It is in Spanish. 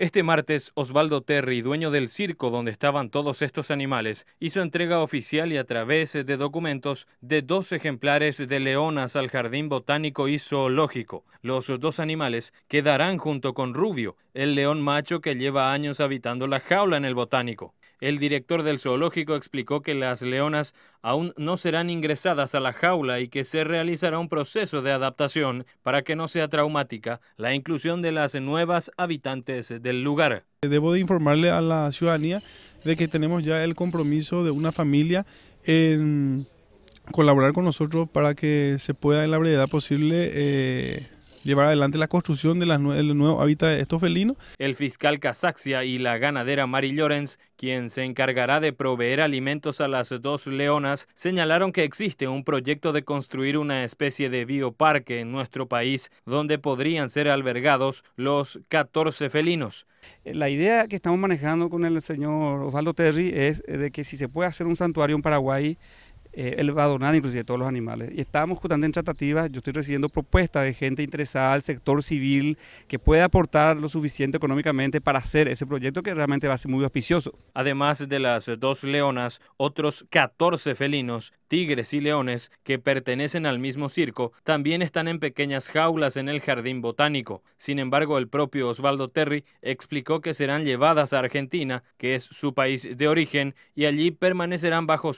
Este martes, Osvaldo Terry, dueño del circo donde estaban todos estos animales, hizo entrega oficial y a través de documentos de dos ejemplares de leonas al Jardín Botánico y Zoológico. Los dos animales quedarán junto con Rubio, el león macho que lleva años habitando la jaula en el Botánico. El director del zoológico explicó que las leonas aún no serán ingresadas a la jaula y que se realizará un proceso de adaptación para que no sea traumática la inclusión de las nuevas habitantes de lugar. Debo de informarle a la ciudadanía de que tenemos ya el compromiso de una familia en colaborar con nosotros para que se pueda en la brevedad posible eh, llevar adelante la construcción de, las de estos felinos. El fiscal Casaxia y la ganadera Mari Llorens, quien se encargará de proveer alimentos a las dos leonas, señalaron que existe un proyecto de construir una especie de bioparque en nuestro país donde podrían ser albergados los 14 felinos. La idea que estamos manejando con el señor Osvaldo Terry es de que si se puede hacer un santuario en Paraguay, eh, él va a donar inclusive todos los animales. Y estamos justamente en tratativas, yo estoy recibiendo propuestas de gente interesada, al sector civil, que pueda aportar lo suficiente económicamente para hacer ese proyecto que realmente va a ser muy auspicioso. Además de las dos leonas, otros 14 felinos, tigres y leones que pertenecen al mismo circo, también están en pequeñas jaulas en el jardín botánico. Sin embargo, el propio Osvaldo Terry explicó que serán llevadas a Argentina, que es su país de origen, y allí permanecerán bajo